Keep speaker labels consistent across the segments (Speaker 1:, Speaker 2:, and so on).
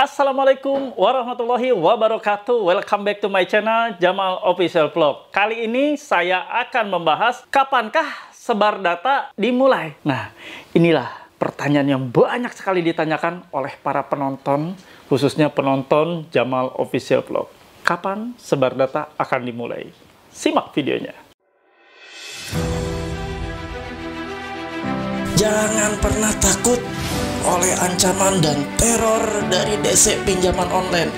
Speaker 1: Assalamualaikum warahmatullahi wabarakatuh Welcome back to my channel Jamal Official Vlog Kali ini saya akan membahas Kapankah sebar data dimulai? Nah inilah pertanyaan yang banyak sekali ditanyakan oleh para penonton Khususnya penonton Jamal Official Vlog Kapan sebar data akan dimulai? Simak videonya Jangan pernah takut oleh ancaman dan teror dari DC pinjaman online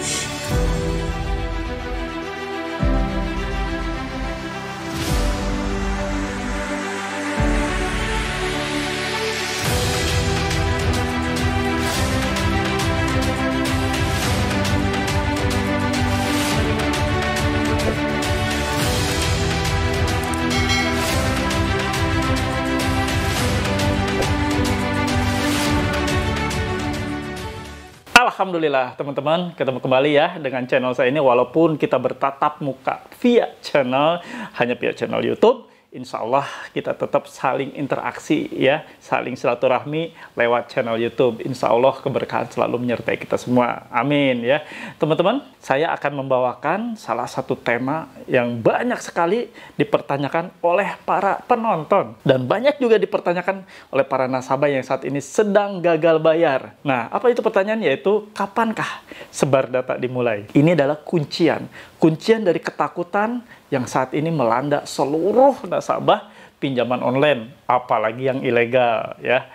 Speaker 1: Alhamdulillah teman-teman ketemu kembali ya dengan channel saya ini walaupun kita bertatap muka via channel hanya via channel YouTube insya Allah kita tetap saling interaksi ya, saling silaturahmi lewat channel YouTube. Insya Allah keberkahan selalu menyertai kita semua. Amin ya. Teman-teman, saya akan membawakan salah satu tema yang banyak sekali dipertanyakan oleh para penonton dan banyak juga dipertanyakan oleh para nasabah yang saat ini sedang gagal bayar. Nah, apa itu pertanyaan yaitu kapankah sebar data dimulai? Ini adalah kuncian, kuncian dari ketakutan yang saat ini melanda seluruh nasabah pinjaman online, apalagi yang ilegal ya.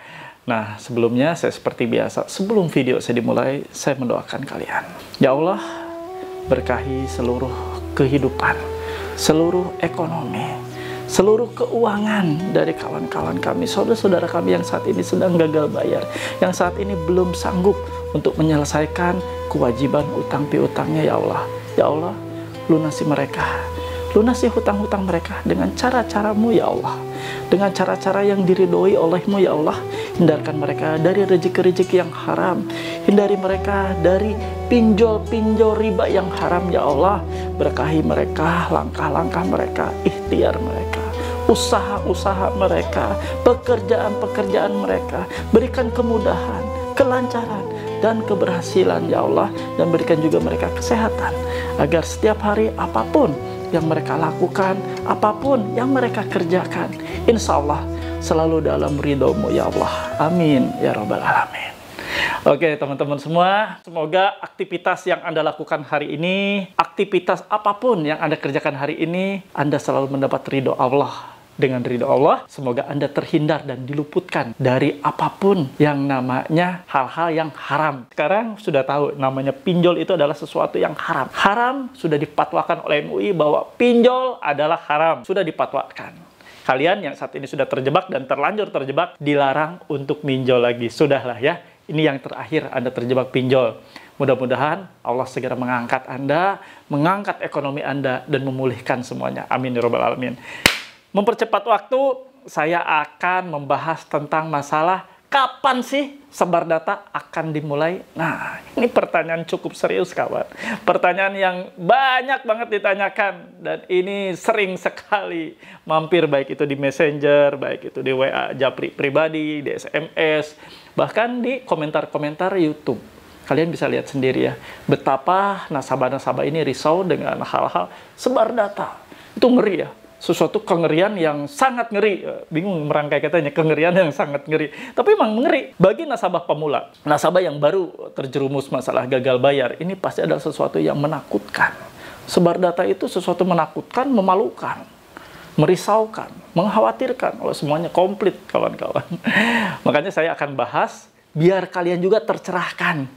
Speaker 1: Nah, sebelumnya saya seperti biasa, sebelum video saya dimulai, saya mendoakan kalian. Ya Allah, berkahi seluruh kehidupan, seluruh ekonomi, seluruh keuangan dari kawan-kawan kami, saudara-saudara kami yang saat ini sedang gagal bayar, yang saat ini belum sanggup untuk menyelesaikan kewajiban utang piutangnya ya Allah. Ya Allah, lunasi mereka Lunasi hutang-hutang mereka dengan cara-caramu ya Allah. Dengan cara-cara yang diridhoi olehmu ya Allah. Hindarkan mereka dari rezeki-rezeki yang haram. Hindari mereka dari pinjol-pinjol riba yang haram ya Allah. Berkahi mereka, langkah-langkah mereka, ikhtiar mereka usaha-usaha mereka, pekerjaan-pekerjaan mereka. Berikan kemudahan, kelancaran, dan keberhasilan ya Allah. Dan berikan juga mereka kesehatan. Agar setiap hari apapun yang mereka lakukan, apapun yang mereka kerjakan. Insya Allah selalu dalam ridhomu ya Allah. Amin ya Rabbal Alamin. Oke teman-teman semua, semoga aktivitas yang Anda lakukan hari ini, aktivitas apapun yang Anda kerjakan hari ini, Anda selalu mendapat ridho Allah dengan ridho Allah. Semoga Anda terhindar dan diluputkan dari apapun yang namanya hal-hal yang haram. Sekarang sudah tahu namanya pinjol itu adalah sesuatu yang haram. Haram sudah dipatwakan oleh MUI bahwa pinjol adalah haram. Sudah dipatwakan kalian yang saat ini sudah terjebak dan terlanjur terjebak dilarang untuk minjol lagi. Sudahlah ya, ini yang terakhir Anda terjebak pinjol. Mudah-mudahan Allah segera mengangkat Anda, mengangkat ekonomi Anda dan memulihkan semuanya. Amin ya robbal alamin mempercepat waktu, saya akan membahas tentang masalah kapan sih sebar data akan dimulai? Nah, ini pertanyaan cukup serius kawan. Pertanyaan yang banyak banget ditanyakan dan ini sering sekali mampir baik itu di Messenger, baik itu di WA Japri pribadi, di SMS, bahkan di komentar-komentar YouTube. Kalian bisa lihat sendiri ya betapa nasabah-nasabah ini risau dengan hal-hal sebar data. Itu ngeri ya sesuatu kengerian yang sangat ngeri. Eh, bingung merangkai katanya, kengerian yang sangat ngeri. Tapi memang ngeri bagi nasabah pemula. Nasabah yang baru terjerumus masalah gagal bayar, ini pasti adalah sesuatu yang menakutkan. Sebar data itu sesuatu menakutkan, memalukan, merisaukan, mengkhawatirkan. Oh, semuanya komplit, kawan-kawan. Makanya saya akan bahas, biar kalian juga tercerahkan.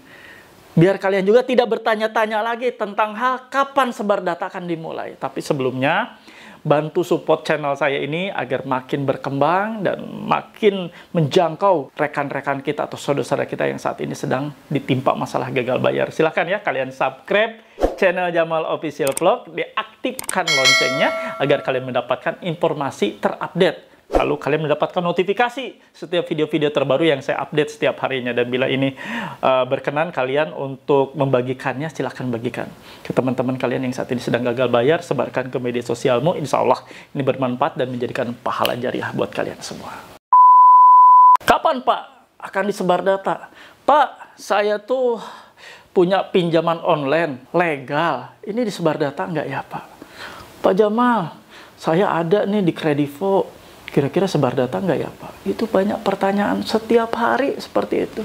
Speaker 1: Biar kalian juga tidak bertanya-tanya lagi tentang hal kapan sebar data akan dimulai. Tapi sebelumnya, bantu support channel saya ini agar makin berkembang dan makin menjangkau rekan-rekan kita atau saudara-saudara kita yang saat ini sedang ditimpa masalah gagal bayar. Silahkan ya kalian subscribe channel Jamal Official Vlog, diaktifkan loncengnya agar kalian mendapatkan informasi terupdate lalu kalian mendapatkan notifikasi setiap video-video terbaru yang saya update setiap harinya. Dan bila ini uh, berkenan kalian untuk membagikannya, silahkan bagikan ke teman-teman kalian yang saat ini sedang gagal bayar, sebarkan ke media sosialmu. Insya Allah ini bermanfaat dan menjadikan pahala jariah buat kalian semua. Kapan Pak akan disebar data? Pak, saya tuh punya pinjaman online legal. Ini disebar data nggak ya Pak? Pak Jamal, saya ada nih di Kredivo kira-kira sebar data nggak ya Pak? Itu banyak pertanyaan setiap hari seperti itu.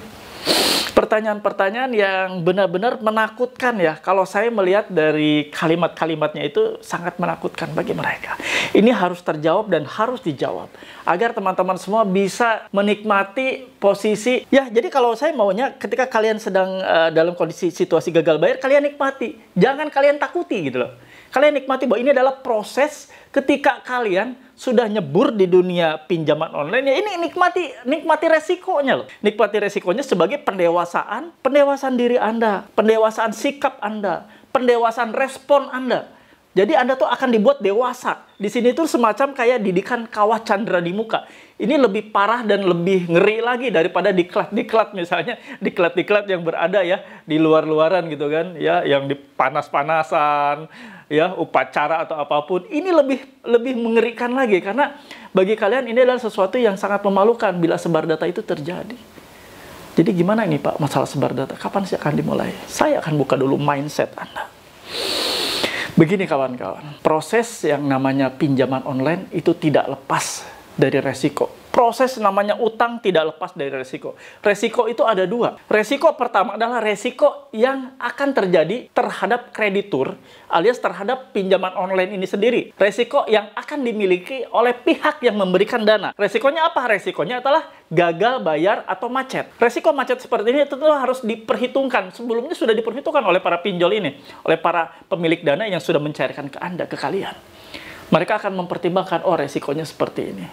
Speaker 1: Pertanyaan-pertanyaan yang benar-benar menakutkan ya. Kalau saya melihat dari kalimat-kalimatnya itu sangat menakutkan bagi mereka. Ini harus terjawab dan harus dijawab. Agar teman-teman semua bisa menikmati posisi ya jadi kalau saya maunya ketika kalian sedang uh, dalam kondisi situasi gagal bayar kalian nikmati jangan kalian takuti gitu loh kalian nikmati bahwa ini adalah proses ketika kalian sudah nyebur di dunia pinjaman online ya ini nikmati nikmati resikonya loh nikmati resikonya sebagai pendewasaan pendewasaan diri anda pendewasaan sikap anda pendewasaan respon anda jadi Anda tuh akan dibuat dewasa. Di sini tuh semacam kayak didikan kawah Chandra di muka. Ini lebih parah dan lebih ngeri lagi daripada diklat-diklat misalnya, diklat-diklat yang berada ya di luar-luaran gitu kan, ya yang dipanas-panasan, ya upacara atau apapun. Ini lebih lebih mengerikan lagi karena bagi kalian ini adalah sesuatu yang sangat memalukan bila sebar data itu terjadi. Jadi gimana ini Pak masalah sebar data? Kapan sih akan dimulai? Saya akan buka dulu mindset Anda. Begini kawan-kawan, proses yang namanya pinjaman online itu tidak lepas dari resiko proses namanya utang tidak lepas dari resiko. Resiko itu ada dua. Resiko pertama adalah resiko yang akan terjadi terhadap kreditur alias terhadap pinjaman online ini sendiri. Resiko yang akan dimiliki oleh pihak yang memberikan dana. Resikonya apa? Resikonya adalah gagal bayar atau macet. Resiko macet seperti ini tentu harus diperhitungkan. Sebelumnya sudah diperhitungkan oleh para pinjol ini, oleh para pemilik dana yang sudah mencairkan ke Anda, ke kalian. Mereka akan mempertimbangkan, oh resikonya seperti ini.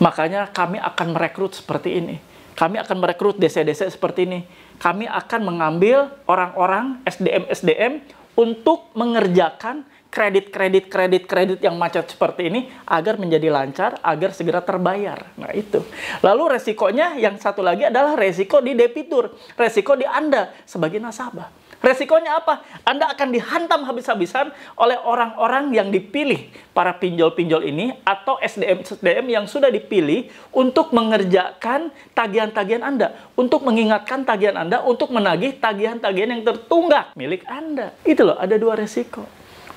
Speaker 1: Makanya kami akan merekrut seperti ini. Kami akan merekrut desa-desa seperti ini. Kami akan mengambil orang-orang SDM-SDM untuk mengerjakan kredit kredit kredit kredit yang macet seperti ini agar menjadi lancar agar segera terbayar nah itu lalu resikonya yang satu lagi adalah resiko di debitur resiko di anda sebagai nasabah Resikonya apa? Anda akan dihantam habis-habisan oleh orang-orang yang dipilih para pinjol-pinjol ini atau SDM-SDM yang sudah dipilih untuk mengerjakan tagihan-tagihan Anda, untuk mengingatkan tagihan Anda, untuk menagih tagihan-tagihan yang tertunggak milik Anda. Itu loh, ada dua resiko.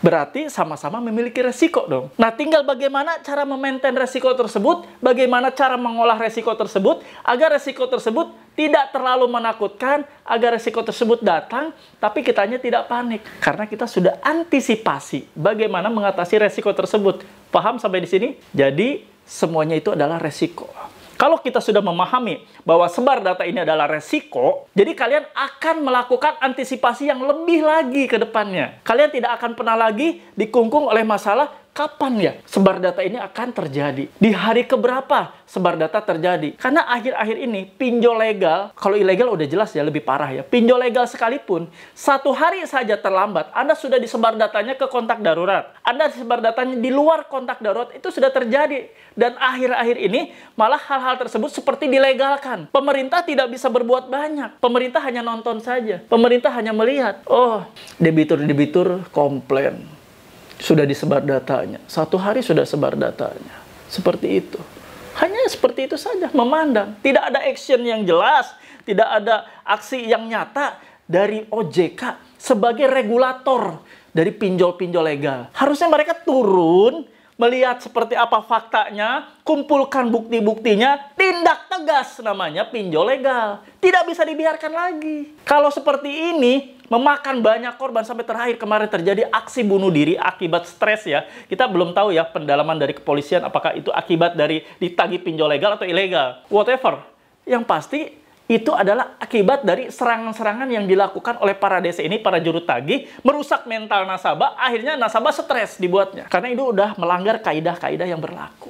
Speaker 1: Berarti sama-sama memiliki resiko dong. Nah, tinggal bagaimana cara memaintain resiko tersebut, bagaimana cara mengolah resiko tersebut, agar resiko tersebut tidak terlalu menakutkan agar resiko tersebut datang, tapi kitanya tidak panik karena kita sudah antisipasi bagaimana mengatasi resiko tersebut. Paham sampai di sini? Jadi semuanya itu adalah resiko. Kalau kita sudah memahami bahwa sebar data ini adalah resiko, jadi kalian akan melakukan antisipasi yang lebih lagi ke depannya. Kalian tidak akan pernah lagi dikungkung oleh masalah Kapan ya sebar data ini akan terjadi? Di hari keberapa sebar data terjadi? Karena akhir-akhir ini pinjol legal, kalau ilegal udah jelas ya lebih parah ya. Pinjol legal sekalipun, satu hari saja terlambat, Anda sudah disebar datanya ke kontak darurat. Anda disebar datanya di luar kontak darurat, itu sudah terjadi. Dan akhir-akhir ini malah hal-hal tersebut seperti dilegalkan. Pemerintah tidak bisa berbuat banyak. Pemerintah hanya nonton saja. Pemerintah hanya melihat. Oh, debitur-debitur komplain sudah disebar datanya. Satu hari sudah sebar datanya. Seperti itu. Hanya seperti itu saja, memandang. Tidak ada action yang jelas, tidak ada aksi yang nyata dari OJK sebagai regulator dari pinjol-pinjol legal. Harusnya mereka turun, melihat seperti apa faktanya, kumpulkan bukti-buktinya, tindak tegas namanya pinjol legal. Tidak bisa dibiarkan lagi. Kalau seperti ini, memakan banyak korban sampai terakhir kemarin terjadi aksi bunuh diri akibat stres ya. Kita belum tahu ya pendalaman dari kepolisian apakah itu akibat dari ditagih pinjol legal atau ilegal. Whatever. Yang pasti itu adalah akibat dari serangan-serangan yang dilakukan oleh para desa ini, para juru tagih, merusak mental nasabah, akhirnya nasabah stres dibuatnya. Karena itu udah melanggar kaidah-kaidah yang berlaku.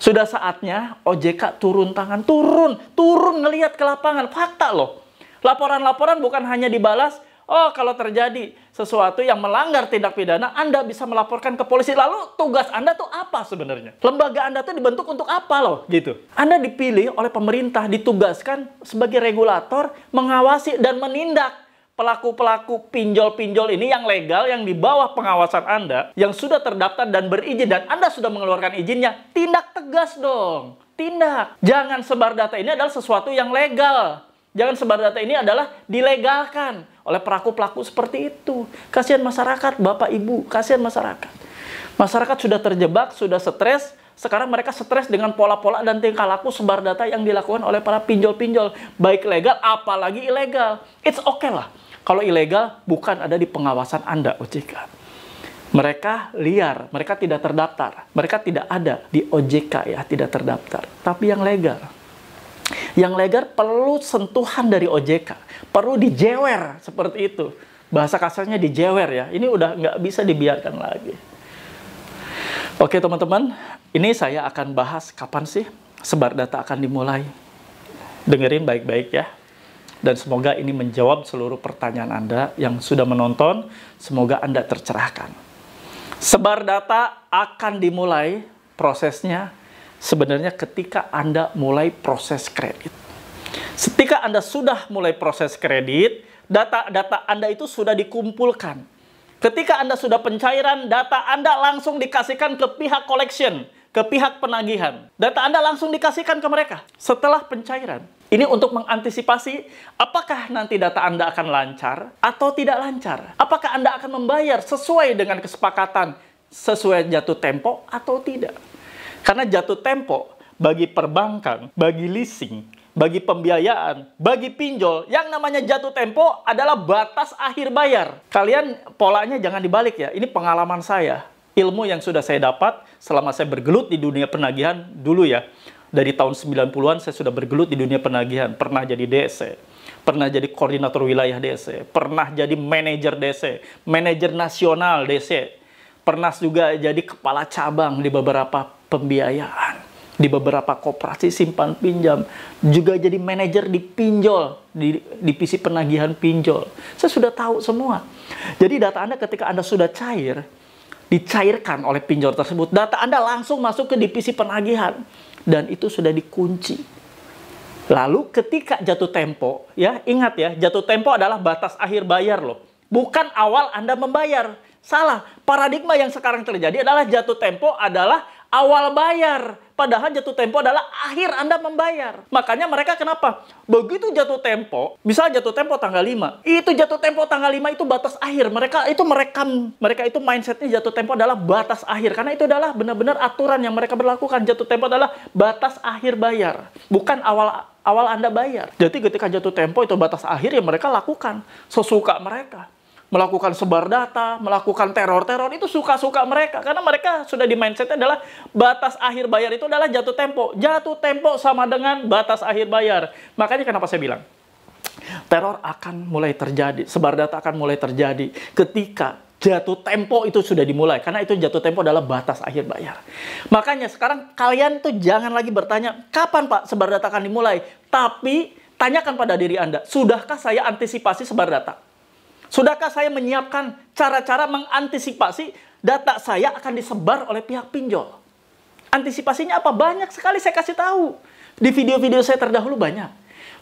Speaker 1: Sudah saatnya OJK turun tangan, turun, turun ngeliat ke lapangan, fakta loh Laporan-laporan bukan hanya dibalas, oh kalau terjadi sesuatu yang melanggar tindak pidana, Anda bisa melaporkan ke polisi. Lalu tugas Anda tuh apa sebenarnya? Lembaga Anda tuh dibentuk untuk apa loh gitu. Anda dipilih oleh pemerintah, ditugaskan sebagai regulator mengawasi dan menindak pelaku-pelaku pinjol-pinjol ini yang legal, yang di bawah pengawasan Anda, yang sudah terdaftar dan berizin, dan Anda sudah mengeluarkan izinnya, tindak tegas dong. Tindak. Jangan sebar data ini adalah sesuatu yang legal. Jangan sebar data ini adalah dilegalkan oleh pelaku-pelaku seperti itu. Kasihan masyarakat, Bapak Ibu, kasihan masyarakat. Masyarakat sudah terjebak, sudah stres, sekarang mereka stres dengan pola-pola dan tingkah laku sebar data yang dilakukan oleh para pinjol-pinjol, baik legal apalagi ilegal. It's okay lah. Kalau ilegal bukan ada di pengawasan Anda, OJK. Mereka liar, mereka tidak terdaftar, mereka tidak ada di OJK ya, tidak terdaftar. Tapi yang legal, yang legal perlu sentuhan dari OJK, perlu dijewer seperti itu. Bahasa kasarnya dijewer ya. Ini udah nggak bisa dibiarkan lagi. Oke teman-teman, ini saya akan bahas kapan sih sebar data akan dimulai. Dengerin baik-baik ya. Dan semoga ini menjawab seluruh pertanyaan Anda yang sudah menonton. Semoga Anda tercerahkan. Sebar data akan dimulai prosesnya sebenarnya ketika Anda mulai proses kredit. Ketika Anda sudah mulai proses kredit, data-data Anda itu sudah dikumpulkan. Ketika Anda sudah pencairan, data Anda langsung dikasihkan ke pihak collection, ke pihak penagihan. Data Anda langsung dikasihkan ke mereka setelah pencairan. Ini untuk mengantisipasi apakah nanti data Anda akan lancar atau tidak lancar. Apakah Anda akan membayar sesuai dengan kesepakatan, sesuai jatuh tempo atau tidak. Karena jatuh tempo bagi perbankan, bagi leasing, bagi pembiayaan, bagi pinjol, yang namanya jatuh tempo adalah batas akhir bayar. Kalian polanya jangan dibalik ya. Ini pengalaman saya. Ilmu yang sudah saya dapat selama saya bergelut di dunia penagihan dulu ya. Dari tahun 90-an saya sudah bergelut di dunia penagihan. Pernah jadi DC, e, pernah jadi koordinator wilayah DC, e, pernah jadi manajer DC, e, manajer nasional DC pernah juga jadi kepala cabang di beberapa pembiayaan, di beberapa koperasi simpan pinjam, juga jadi manajer di pinjol, di divisi penagihan pinjol. Saya sudah tahu semua. Jadi data Anda ketika Anda sudah cair, dicairkan oleh pinjol tersebut, data Anda langsung masuk ke divisi penagihan dan itu sudah dikunci. Lalu ketika jatuh tempo, ya ingat ya, jatuh tempo adalah batas akhir bayar loh. Bukan awal Anda membayar. Salah. Paradigma yang sekarang terjadi adalah jatuh tempo adalah awal bayar. Padahal jatuh tempo adalah akhir Anda membayar. Makanya mereka kenapa? Begitu jatuh tempo, bisa jatuh tempo tanggal 5. Itu jatuh tempo tanggal 5 itu batas akhir. Mereka itu merekam, mereka itu mindsetnya jatuh tempo adalah batas akhir. Karena itu adalah benar-benar aturan yang mereka berlakukan. Jatuh tempo adalah batas akhir bayar. Bukan awal awal Anda bayar. Jadi ketika jatuh tempo itu batas akhir yang mereka lakukan sesuka mereka melakukan sebar data, melakukan teror-teror itu suka-suka mereka karena mereka sudah di mindsetnya adalah batas akhir bayar itu adalah jatuh tempo. Jatuh tempo sama dengan batas akhir bayar. Makanya kenapa saya bilang teror akan mulai terjadi, sebar data akan mulai terjadi ketika jatuh tempo itu sudah dimulai karena itu jatuh tempo adalah batas akhir bayar. Makanya sekarang kalian tuh jangan lagi bertanya kapan Pak sebar data akan dimulai, tapi tanyakan pada diri Anda, sudahkah saya antisipasi sebar data? Sudahkah saya menyiapkan cara-cara mengantisipasi data saya akan disebar oleh pihak pinjol? Antisipasinya apa? Banyak sekali saya kasih tahu. Di video-video saya terdahulu banyak.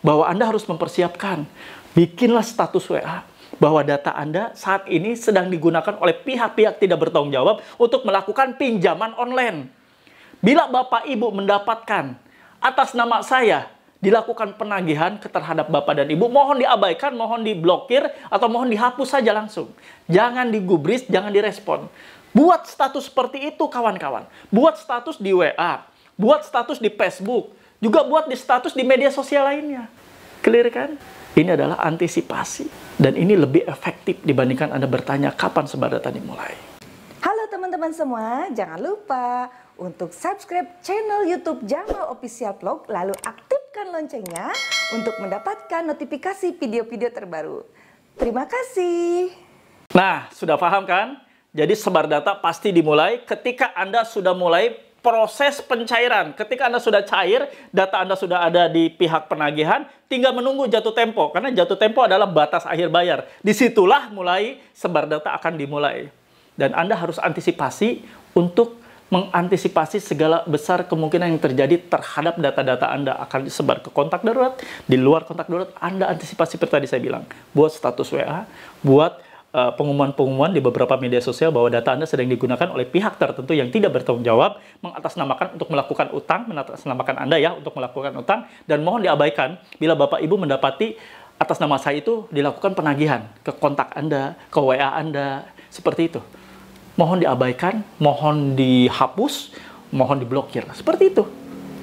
Speaker 1: Bahwa Anda harus mempersiapkan. Bikinlah status WA. Bahwa data Anda saat ini sedang digunakan oleh pihak-pihak tidak bertanggung jawab untuk melakukan pinjaman online. Bila Bapak Ibu mendapatkan atas nama saya dilakukan penagihan terhadap bapak dan ibu, mohon diabaikan, mohon diblokir, atau mohon dihapus saja langsung. Jangan digubris, jangan direspon. Buat status seperti itu kawan-kawan. Buat status di WA, buat status di Facebook, juga buat di status di media sosial lainnya. Clear kan? Ini adalah antisipasi. Dan ini lebih efektif dibandingkan Anda bertanya kapan sebar data dimulai. Halo teman-teman semua, jangan lupa untuk subscribe channel YouTube Jamal Official Vlog lalu aktifkan loncengnya untuk mendapatkan notifikasi video-video terbaru. Terima kasih. Nah, sudah paham kan? Jadi sebar data pasti dimulai ketika Anda sudah mulai proses pencairan. Ketika Anda sudah cair, data Anda sudah ada di pihak penagihan, tinggal menunggu jatuh tempo. Karena jatuh tempo adalah batas akhir bayar. Disitulah mulai sebar data akan dimulai. Dan Anda harus antisipasi untuk mengantisipasi segala besar kemungkinan yang terjadi terhadap data-data Anda akan disebar ke kontak darurat, di luar kontak darurat Anda antisipasi seperti tadi saya bilang. Buat status WA, buat eh, pengumuman-pengumuman di beberapa media sosial bahwa data Anda sedang digunakan oleh pihak tertentu yang tidak bertanggung jawab mengatasnamakan untuk melakukan utang, mengatasnamakan Anda ya untuk melakukan utang dan mohon diabaikan bila Bapak Ibu mendapati atas nama saya itu dilakukan penagihan ke kontak Anda, ke WA Anda, seperti itu mohon diabaikan, mohon dihapus, mohon diblokir. Seperti itu.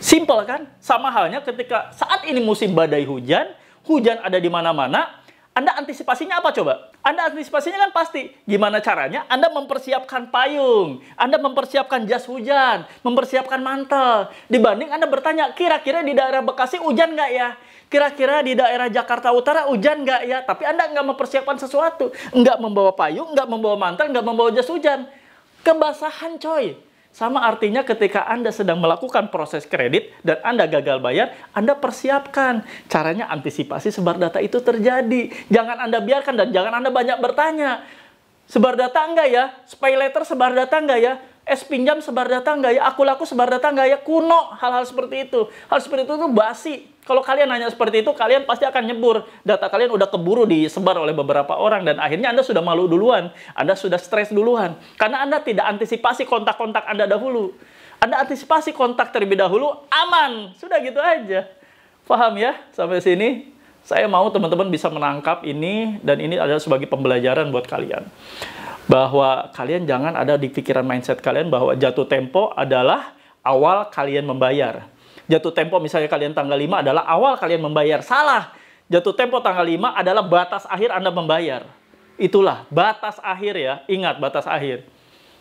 Speaker 1: Simple kan? Sama halnya ketika saat ini musim badai hujan, hujan ada di mana-mana, Anda antisipasinya apa coba? Anda antisipasinya kan pasti. Gimana caranya? Anda mempersiapkan payung, Anda mempersiapkan jas hujan, mempersiapkan mantel. Dibanding Anda bertanya, kira-kira di daerah Bekasi hujan nggak ya? Kira-kira di daerah Jakarta Utara hujan nggak ya? Tapi Anda nggak mempersiapkan sesuatu. Nggak membawa payung, nggak membawa mantel, nggak membawa jas hujan. Kebasahan coy. Sama artinya ketika Anda sedang melakukan proses kredit dan Anda gagal bayar, Anda persiapkan. Caranya antisipasi sebar data itu terjadi. Jangan Anda biarkan dan jangan Anda banyak bertanya. Sebar data enggak ya? Spy letter sebar data enggak ya? es pinjam sebar data enggak ya? Aku laku sebar data enggak ya? Kuno hal-hal seperti itu. Hal seperti itu tuh basi. Kalau kalian nanya seperti itu, kalian pasti akan nyebur. Data kalian udah keburu disebar oleh beberapa orang dan akhirnya Anda sudah malu duluan, Anda sudah stres duluan karena Anda tidak antisipasi kontak-kontak Anda dahulu. Anda antisipasi kontak terlebih dahulu, aman. Sudah gitu aja. Paham ya sampai sini? Saya mau teman-teman bisa menangkap ini dan ini adalah sebagai pembelajaran buat kalian. Bahwa kalian jangan ada di pikiran mindset kalian bahwa jatuh tempo adalah awal kalian membayar Jatuh tempo misalnya kalian tanggal 5 adalah awal kalian membayar. Salah. Jatuh tempo tanggal 5 adalah batas akhir Anda membayar. Itulah batas akhir ya. Ingat batas akhir.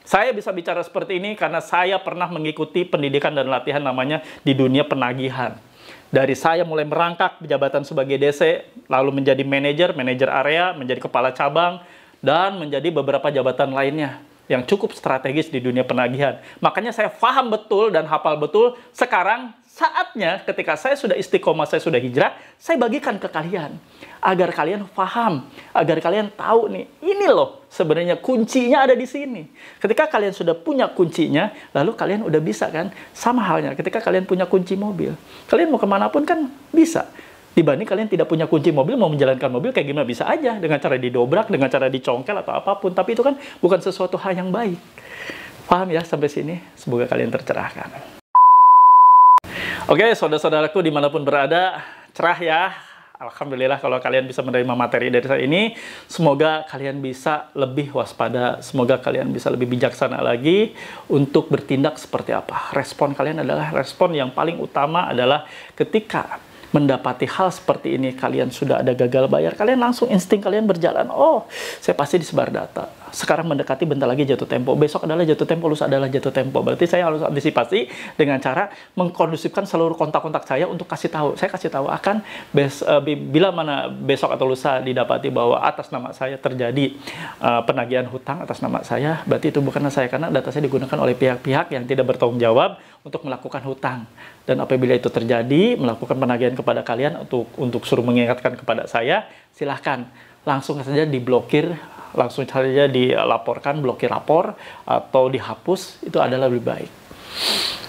Speaker 1: Saya bisa bicara seperti ini karena saya pernah mengikuti pendidikan dan latihan namanya di dunia penagihan. Dari saya mulai merangkak jabatan sebagai DC, lalu menjadi manajer, manajer area, menjadi kepala cabang, dan menjadi beberapa jabatan lainnya yang cukup strategis di dunia penagihan. Makanya saya paham betul dan hafal betul sekarang saatnya ketika saya sudah istiqomah, saya sudah hijrah, saya bagikan ke kalian. Agar kalian paham, agar kalian tahu nih, ini loh sebenarnya kuncinya ada di sini. Ketika kalian sudah punya kuncinya, lalu kalian udah bisa kan? Sama halnya ketika kalian punya kunci mobil. Kalian mau kemana pun kan bisa. Dibanding kalian tidak punya kunci mobil, mau menjalankan mobil kayak gimana bisa aja. Dengan cara didobrak, dengan cara dicongkel atau apapun. Tapi itu kan bukan sesuatu hal yang baik. Paham ya sampai sini? Semoga kalian tercerahkan. Oke, okay, saudara-saudaraku dimanapun berada, cerah ya. Alhamdulillah kalau kalian bisa menerima materi dari saya ini. Semoga kalian bisa lebih waspada, semoga kalian bisa lebih bijaksana lagi untuk bertindak seperti apa. Respon kalian adalah respon yang paling utama adalah ketika mendapati hal seperti ini, kalian sudah ada gagal bayar, kalian langsung insting kalian berjalan, oh saya pasti disebar data. Sekarang mendekati bentar lagi jatuh tempo, besok adalah jatuh tempo, lusa adalah jatuh tempo. Berarti saya harus antisipasi dengan cara mengkondusifkan seluruh kontak-kontak saya untuk kasih tahu. Saya kasih tahu akan bes, uh, bila mana besok atau lusa didapati bahwa atas nama saya terjadi uh, penagihan hutang atas nama saya, berarti itu bukanlah saya karena data saya digunakan oleh pihak-pihak yang tidak bertanggung jawab untuk melakukan hutang. Dan apabila itu terjadi, melakukan penagihan kepada kalian untuk untuk suruh mengingatkan kepada saya, silahkan langsung saja diblokir, langsung saja dilaporkan, blokir lapor atau dihapus itu adalah lebih baik.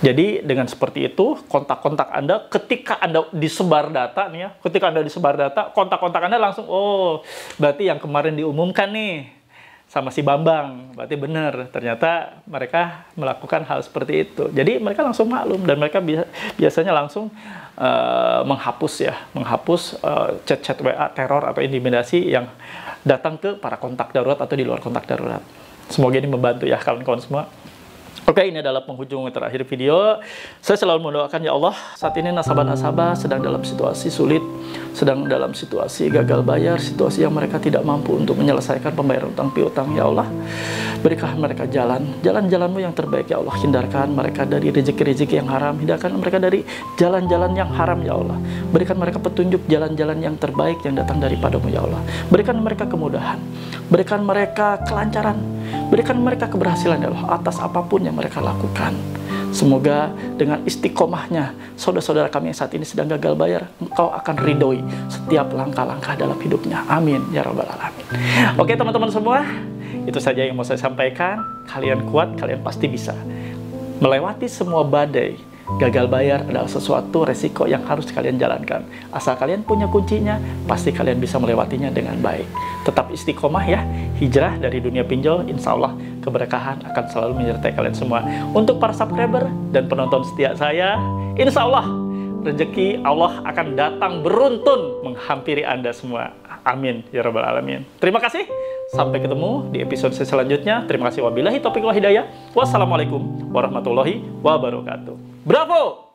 Speaker 1: Jadi dengan seperti itu kontak-kontak Anda ketika Anda disebar data nih ya, ketika Anda disebar data, kontak-kontak Anda langsung oh berarti yang kemarin diumumkan nih sama si Bambang. Berarti benar, ternyata mereka melakukan hal seperti itu. Jadi mereka langsung maklum dan mereka biasanya langsung uh, menghapus ya, menghapus chat eh, chat-chat WA teror atau intimidasi yang datang ke para kontak darurat atau di luar kontak darurat. Semoga ini membantu ya kawan-kawan semua. Oke, ini adalah penghujung terakhir video. Saya selalu mendoakan ya Allah, saat ini nasabah-nasabah sedang dalam situasi sulit sedang dalam situasi gagal bayar, situasi yang mereka tidak mampu untuk menyelesaikan pembayaran utang piutang. Ya Allah, berikan mereka jalan, jalan-jalanmu yang terbaik ya Allah. Hindarkan mereka dari rezeki-rezeki yang haram, hindarkan mereka dari jalan-jalan yang haram ya Allah. Berikan mereka petunjuk jalan-jalan yang terbaik yang datang daripadamu ya Allah. Berikan mereka kemudahan, berikan mereka kelancaran, berikan mereka keberhasilan ya Allah atas apapun yang mereka lakukan. Semoga dengan istiqomahnya saudara-saudara kami yang saat ini sedang gagal bayar, engkau akan ridhoi setiap langkah-langkah dalam hidupnya. Amin ya rabbal alamin. Oke teman-teman semua, itu saja yang mau saya sampaikan. Kalian kuat, kalian pasti bisa melewati semua badai gagal bayar adalah sesuatu resiko yang harus kalian jalankan. Asal kalian punya kuncinya, pasti kalian bisa melewatinya dengan baik. Tetap istiqomah ya, hijrah dari dunia pinjol, insya Allah keberkahan akan selalu menyertai kalian semua. Untuk para subscriber dan penonton setia saya, insya Allah rezeki Allah akan datang beruntun menghampiri Anda semua. Amin. Ya Rabbal Alamin. Terima kasih. Sampai ketemu di episode selanjutnya. Terima kasih. Wabillahi taufiq wa hidayah. Wassalamualaikum warahmatullahi wabarakatuh. Bravo!